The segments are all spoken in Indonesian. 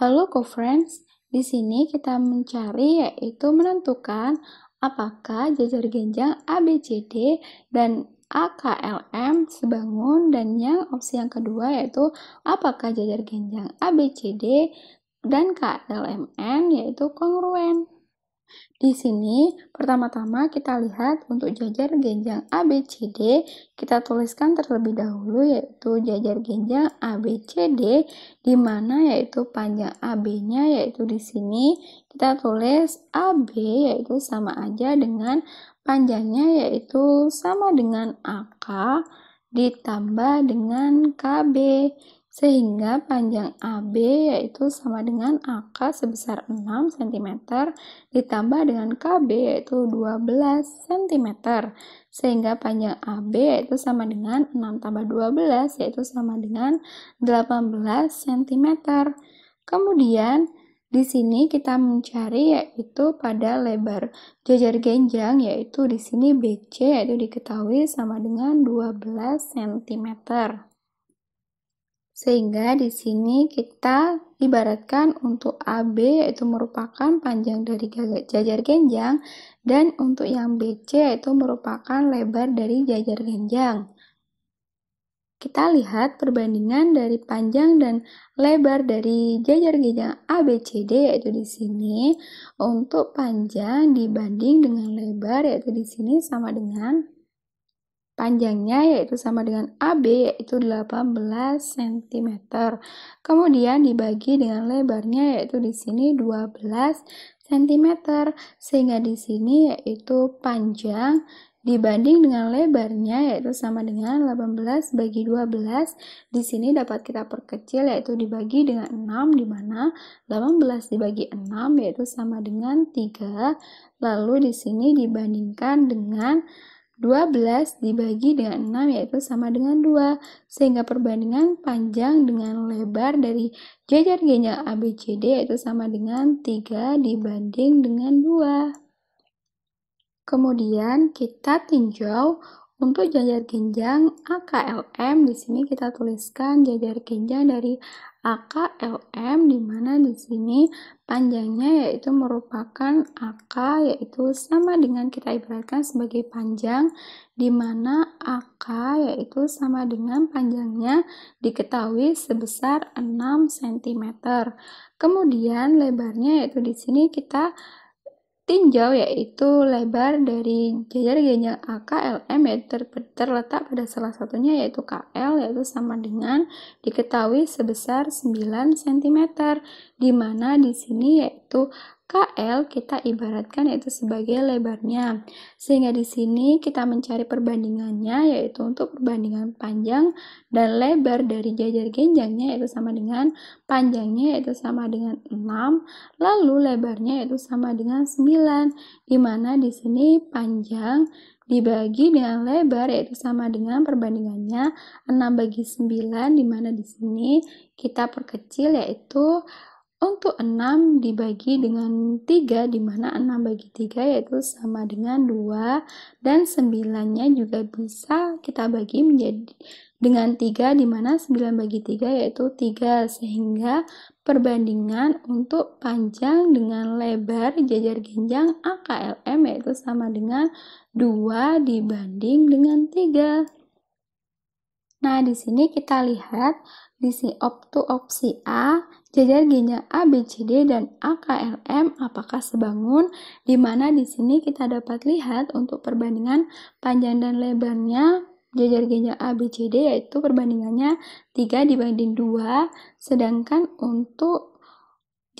Halo co-friends, di sini kita mencari yaitu menentukan apakah jajar genjang ABCD dan AKLM sebangun dan yang opsi yang kedua yaitu apakah jajar genjang ABCD dan KLMN yaitu kongruen. Di sini, pertama-tama kita lihat untuk jajar genjang ABCD, kita tuliskan terlebih dahulu yaitu jajar genjang ABCD, di mana yaitu panjang AB-nya yaitu di sini kita tulis AB yaitu sama aja dengan panjangnya yaitu sama dengan AK ditambah dengan KB sehingga panjang AB yaitu sama dengan AK sebesar 6 cm ditambah dengan KB yaitu 12 cm. Sehingga panjang AB yaitu sama dengan 6 tambah 12 yaitu sama dengan 18 cm. Kemudian di sini kita mencari yaitu pada lebar jajar genjang yaitu di sini BC yaitu diketahui sama dengan 12 cm. Sehingga di sini kita ibaratkan untuk AB yaitu merupakan panjang dari jajar genjang dan untuk yang BC yaitu merupakan lebar dari jajar genjang. Kita lihat perbandingan dari panjang dan lebar dari jajar genjang ABCD yaitu di sini untuk panjang dibanding dengan lebar yaitu di sini sama dengan Panjangnya yaitu sama dengan AB yaitu 18 cm. Kemudian dibagi dengan lebarnya yaitu di sini 12 cm sehingga di sini yaitu panjang dibanding dengan lebarnya yaitu sama dengan 18 bagi 12 di sini dapat kita perkecil yaitu dibagi dengan 6 di mana 18 dibagi 6 yaitu sama dengan 3 lalu di sini dibandingkan dengan 12 dibagi dengan 6 yaitu sama dengan 2, sehingga perbandingan panjang dengan lebar dari jajar genjang ABCD yaitu sama dengan 3 dibanding dengan 2. Kemudian kita tinjau untuk jajar genjang AKLM, di sini kita tuliskan jajar genjang dari AKLM di mana di sini panjangnya yaitu merupakan AK yaitu sama dengan kita ibaratkan sebagai panjang di mana AK yaitu sama dengan panjangnya diketahui sebesar 6 cm. Kemudian lebarnya yaitu di sini kita Tinjau yaitu lebar dari jajar ganjil AKLM yang ter terletak pada salah satunya yaitu KL yaitu sama dengan diketahui sebesar 9 cm di mana di sini yaitu yaitu KL kita ibaratkan yaitu sebagai lebarnya. Sehingga di sini kita mencari perbandingannya yaitu untuk perbandingan panjang dan lebar dari jajar genjangnya yaitu sama dengan panjangnya yaitu sama dengan 6, lalu lebarnya yaitu sama dengan 9. Di mana di sini panjang dibagi dengan lebar yaitu sama dengan perbandingannya 6 bagi 9 di mana di sini kita perkecil yaitu untuk 6 dibagi dengan 3, di mana 6 bagi 3 yaitu sama dengan 2, dan 9-nya juga bisa kita bagi menjadi dengan 3, di mana 9 bagi 3 yaitu 3, sehingga perbandingan untuk panjang dengan lebar jajar genjang AKLM yaitu sama dengan 2 dibanding dengan 3. Nah, di sini kita lihat di si optu opsi A, jajar ginjal A, B, C, D, dan AKLM apakah sebangun, di mana di sini kita dapat lihat untuk perbandingan panjang dan lebarnya jajar ginjal A, B, C, D yaitu perbandingannya 3 dibanding 2, sedangkan untuk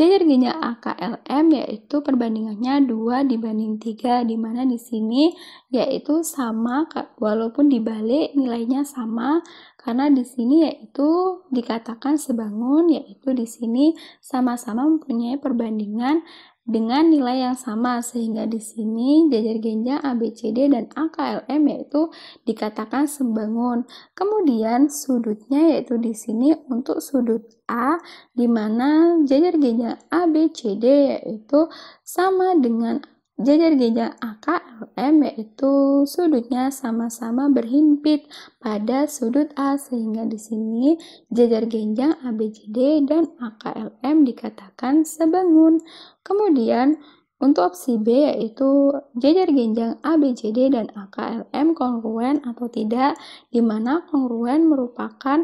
Jajar ginjal AKLM yaitu perbandingannya 2 dibanding 3 di mana di sini yaitu sama walaupun dibalik nilainya sama karena di sini yaitu dikatakan sebangun yaitu di sini sama-sama mempunyai perbandingan dengan nilai yang sama sehingga di sini jajar genjang ABCD dan AKLM yaitu dikatakan sembangun. Kemudian sudutnya yaitu di sini untuk sudut A di mana jajar genjang ABCD yaitu sama dengan jajar genjang AKLM yaitu sudutnya sama-sama berhimpit pada sudut A sehingga di sini jajar genjang ABCD dan AKLM dikatakan sebangun. Kemudian untuk opsi B yaitu jajar genjang ABCD dan AKLM kongruen atau tidak, di mana kongruen merupakan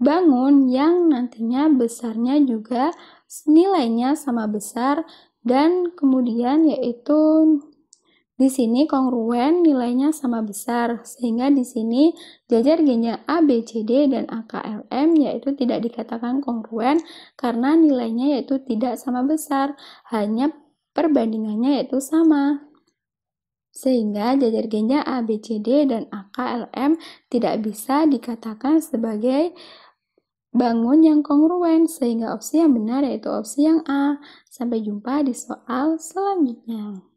bangun yang nantinya besarnya juga nilainya sama besar dan kemudian yaitu di sini kongruen nilainya sama besar, sehingga di sini jajar genjang ABCD dan AKLM yaitu tidak dikatakan kongruen karena nilainya yaitu tidak sama besar, hanya perbandingannya yaitu sama. Sehingga jajar genjang ABCD dan AKLM tidak bisa dikatakan sebagai Bangun yang kongruen sehingga opsi yang benar yaitu opsi yang A. Sampai jumpa di soal selanjutnya.